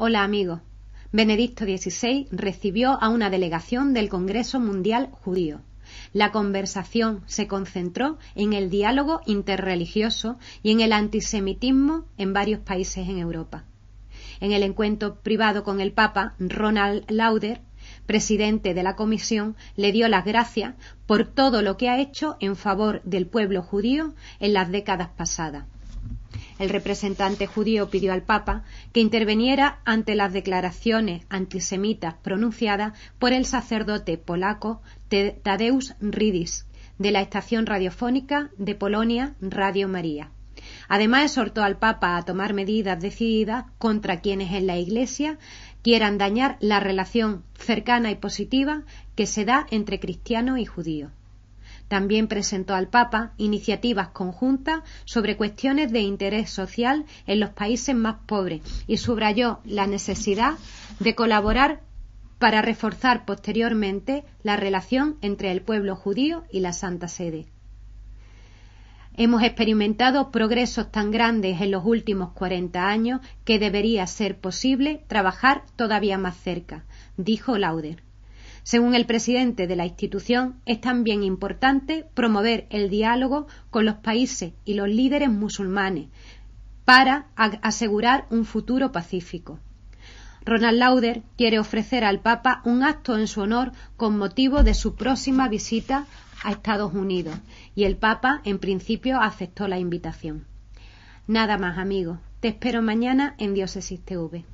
Hola amigos. Benedicto XVI recibió a una delegación del Congreso Mundial Judío. La conversación se concentró en el diálogo interreligioso y en el antisemitismo en varios países en Europa. En el encuentro privado con el Papa, Ronald Lauder, presidente de la comisión, le dio las gracias por todo lo que ha hecho en favor del pueblo judío en las décadas pasadas el representante judío pidió al Papa que interveniera ante las declaraciones antisemitas pronunciadas por el sacerdote polaco Tadeusz Ridis de la estación radiofónica de Polonia Radio María. Además, exhortó al Papa a tomar medidas decididas contra quienes en la Iglesia quieran dañar la relación cercana y positiva que se da entre cristianos y judíos. También presentó al Papa iniciativas conjuntas sobre cuestiones de interés social en los países más pobres y subrayó la necesidad de colaborar para reforzar posteriormente la relación entre el pueblo judío y la Santa Sede. Hemos experimentado progresos tan grandes en los últimos 40 años que debería ser posible trabajar todavía más cerca, dijo Lauder. Según el presidente de la institución, es también importante promover el diálogo con los países y los líderes musulmanes para asegurar un futuro pacífico. Ronald Lauder quiere ofrecer al Papa un acto en su honor con motivo de su próxima visita a Estados Unidos y el Papa en principio aceptó la invitación. Nada más amigos, te espero mañana en Diócesis TV.